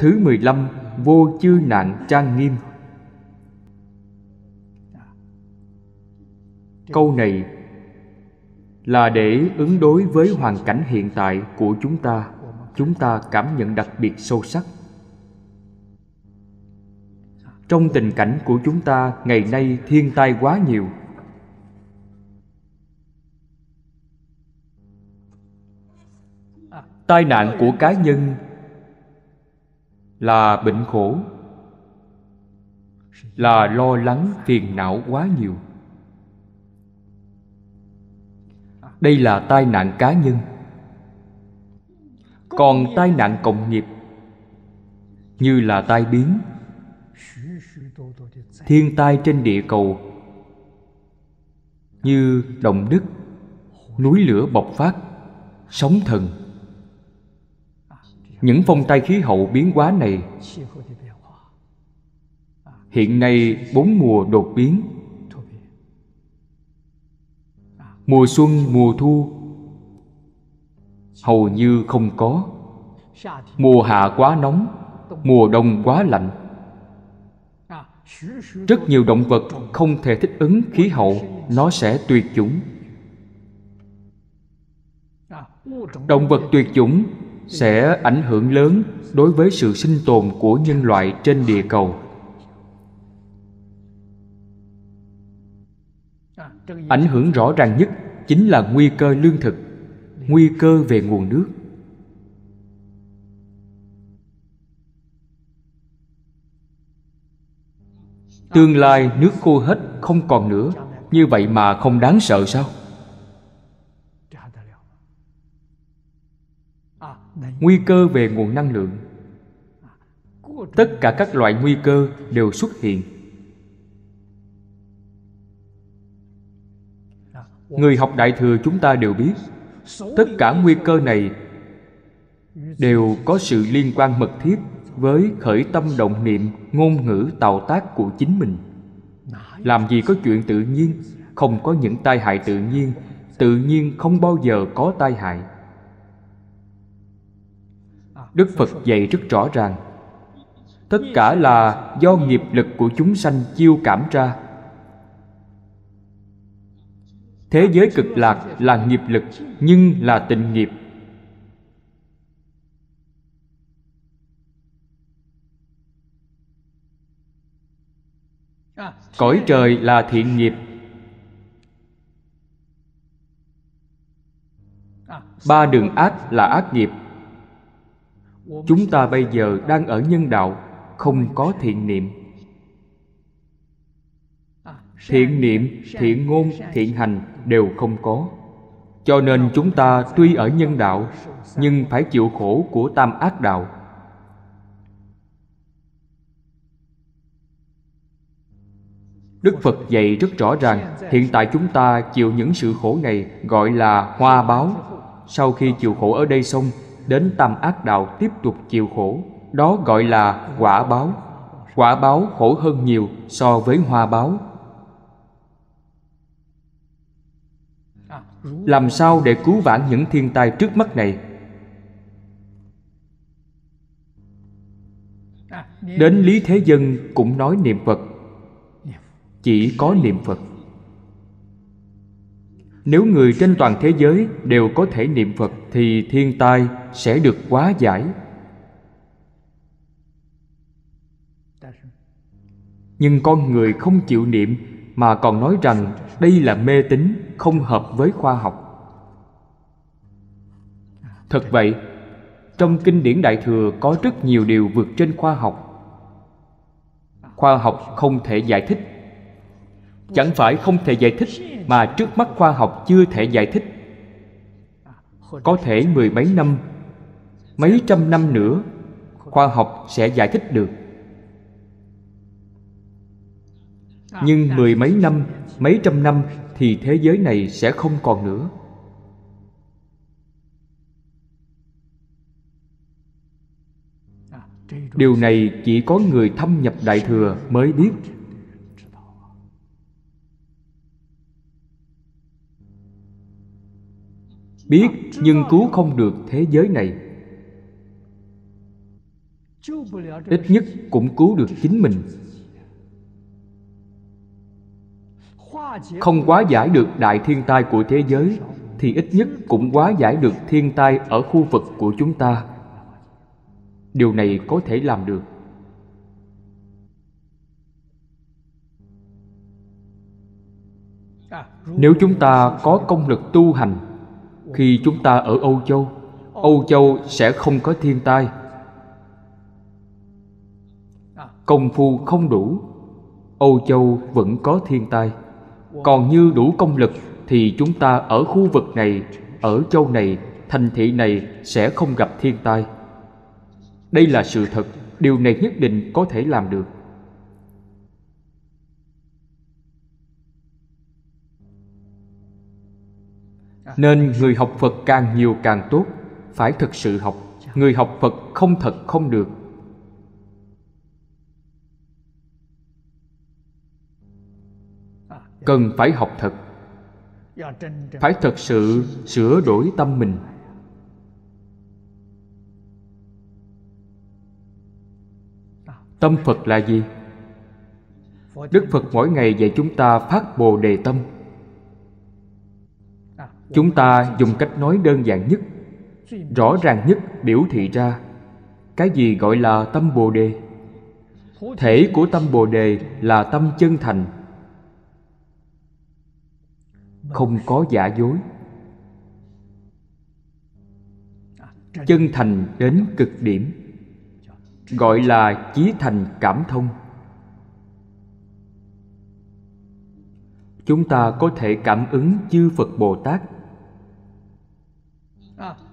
Thứ 15 Vô chư nạn trang nghiêm Câu này là để ứng đối với hoàn cảnh hiện tại của chúng ta chúng ta cảm nhận đặc biệt sâu sắc trong tình cảnh của chúng ta ngày nay thiên tai quá nhiều tai nạn của cá nhân là bệnh khổ là lo lắng phiền não quá nhiều đây là tai nạn cá nhân còn tai nạn cộng nghiệp như là tai biến thiên tai trên địa cầu như động đất núi lửa bộc phát sóng thần những phong tai khí hậu biến hóa này hiện nay bốn mùa đột biến mùa xuân mùa thu hầu như không có mùa hạ quá nóng mùa đông quá lạnh rất nhiều động vật không thể thích ứng khí hậu nó sẽ tuyệt chủng động vật tuyệt chủng sẽ ảnh hưởng lớn đối với sự sinh tồn của nhân loại trên địa cầu ảnh hưởng rõ ràng nhất chính là nguy cơ lương thực nguy cơ về nguồn nước tương lai nước khô hết không còn nữa như vậy mà không đáng sợ sao nguy cơ về nguồn năng lượng tất cả các loại nguy cơ đều xuất hiện người học đại thừa chúng ta đều biết tất cả nguy cơ này đều có sự liên quan mật thiết với khởi tâm động niệm ngôn ngữ tạo tác của chính mình làm gì có chuyện tự nhiên không có những tai hại tự nhiên tự nhiên không bao giờ có tai hại Đức Phật dạy rất rõ ràng Tất cả là do nghiệp lực của chúng sanh chiêu cảm ra Thế giới cực lạc là nghiệp lực Nhưng là tình nghiệp Cõi trời là thiện nghiệp Ba đường ác là ác nghiệp chúng ta bây giờ đang ở nhân đạo không có thiện niệm thiện niệm thiện ngôn thiện hành đều không có cho nên chúng ta tuy ở nhân đạo nhưng phải chịu khổ của tam ác đạo đức phật dạy rất rõ ràng hiện tại chúng ta chịu những sự khổ này gọi là hoa báo sau khi chịu khổ ở đây xong đến tam ác đạo tiếp tục chịu khổ đó gọi là quả báo quả báo khổ hơn nhiều so với hoa báo làm sao để cứu vãn những thiên tai trước mắt này đến lý thế dân cũng nói niệm phật chỉ có niệm phật nếu người trên toàn thế giới đều có thể niệm Phật thì thiên tai sẽ được quá giải. Nhưng con người không chịu niệm mà còn nói rằng đây là mê tín không hợp với khoa học. Thật vậy, trong kinh điển Đại thừa có rất nhiều điều vượt trên khoa học. Khoa học không thể giải thích chẳng phải không thể giải thích mà trước mắt khoa học chưa thể giải thích có thể mười mấy năm mấy trăm năm nữa khoa học sẽ giải thích được nhưng mười mấy năm mấy trăm năm thì thế giới này sẽ không còn nữa điều này chỉ có người thâm nhập đại thừa mới biết biết nhưng cứu không được thế giới này ít nhất cũng cứu được chính mình không quá giải được đại thiên tai của thế giới thì ít nhất cũng quá giải được thiên tai ở khu vực của chúng ta điều này có thể làm được nếu chúng ta có công lực tu hành khi chúng ta ở âu châu âu châu sẽ không có thiên tai công phu không đủ âu châu vẫn có thiên tai còn như đủ công lực thì chúng ta ở khu vực này ở châu này thành thị này sẽ không gặp thiên tai đây là sự thật điều này nhất định có thể làm được À. nên người học phật càng nhiều càng tốt phải thực sự học dạ. người học phật không thật không được à, dạ. cần phải học thật dạ, phải thật sự sửa đổi tâm mình à. tâm phật là gì đức phật mỗi ngày dạy chúng ta phát bồ đề tâm chúng ta dùng cách nói đơn giản nhất rõ ràng nhất biểu thị ra cái gì gọi là tâm bồ đề thể của tâm bồ đề là tâm chân thành không có giả dối chân thành đến cực điểm gọi là chí thành cảm thông chúng ta có thể cảm ứng chư phật bồ tát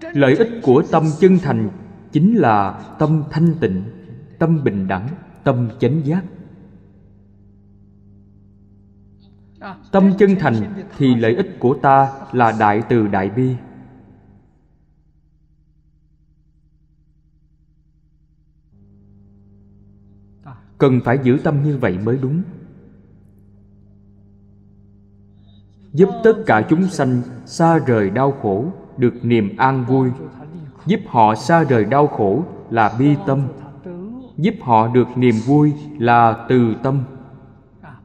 lợi ích của tâm chân thành chính là tâm thanh tịnh tâm bình đẳng tâm chánh giác tâm chân thành thì lợi ích của ta là đại từ đại bi cần phải giữ tâm như vậy mới đúng giúp tất cả chúng sanh xa rời đau khổ được niềm an vui giúp họ xa rời đau khổ là bi tâm giúp họ được niềm vui là từ tâm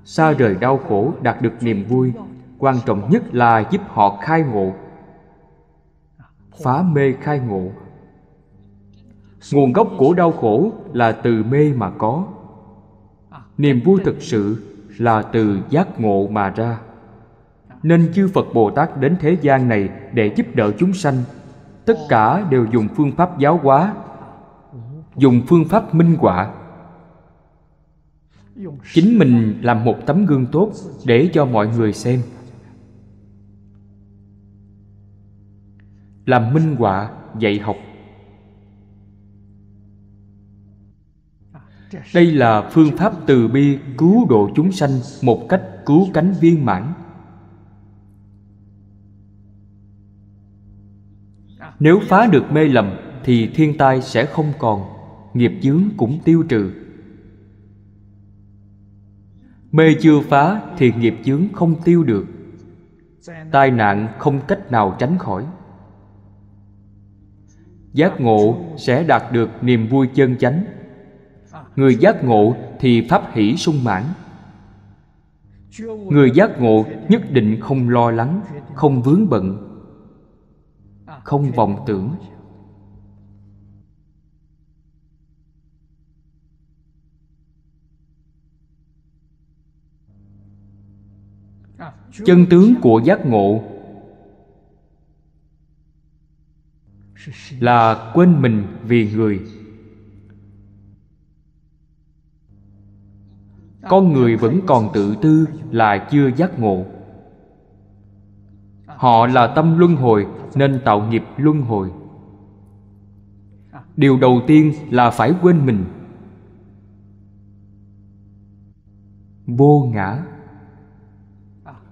xa rời đau khổ đạt được niềm vui quan trọng nhất là giúp họ khai ngộ phá mê khai ngộ nguồn gốc của đau khổ là từ mê mà có niềm vui thực sự là từ giác ngộ mà ra nên chư Phật Bồ Tát đến thế gian này để giúp đỡ chúng sanh tất cả đều dùng phương pháp giáo hóa dùng phương pháp minh họa chính mình làm một tấm gương tốt để cho mọi người xem làm minh họa dạy học đây là phương pháp từ bi cứu độ chúng sanh một cách cứu cánh viên mãn Nếu phá được mê lầm thì thiên tai sẽ không còn, nghiệp chướng cũng tiêu trừ. Mê chưa phá thì nghiệp chướng không tiêu được. Tai nạn không cách nào tránh khỏi. Giác ngộ sẽ đạt được niềm vui chân chánh. Người giác ngộ thì pháp hỷ sung mãn. Người giác ngộ nhất định không lo lắng, không vướng bận, không vọng tưởng chân tướng của giác ngộ là quên mình vì người con người vẫn còn tự tư là chưa giác ngộ Họ là tâm luân hồi nên tạo nghiệp luân hồi Điều đầu tiên là phải quên mình Vô ngã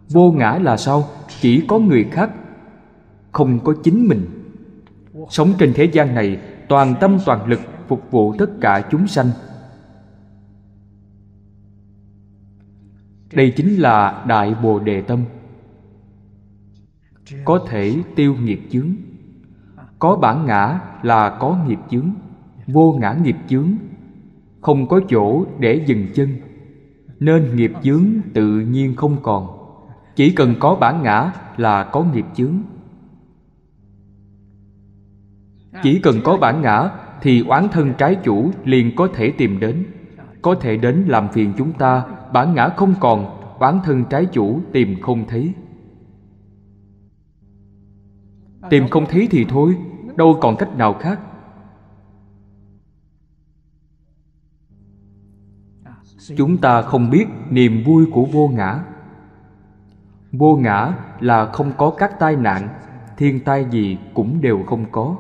Vô ngã là sao? Chỉ có người khác Không có chính mình Sống trên thế gian này Toàn tâm toàn lực phục vụ tất cả chúng sanh Đây chính là Đại Bồ Đề Tâm có thể tiêu nghiệp chướng có bản ngã là có nghiệp chướng vô ngã nghiệp chướng không có chỗ để dừng chân nên nghiệp chướng tự nhiên không còn chỉ cần có bản ngã là có nghiệp chướng chỉ cần có bản ngã thì oán thân trái chủ liền có thể tìm đến có thể đến làm phiền chúng ta bản ngã không còn oán thân trái chủ tìm không thấy tìm không thấy thì thôi đâu còn cách nào khác chúng ta không biết niềm vui của vô ngã vô ngã là không có các tai nạn thiên tai gì cũng đều không có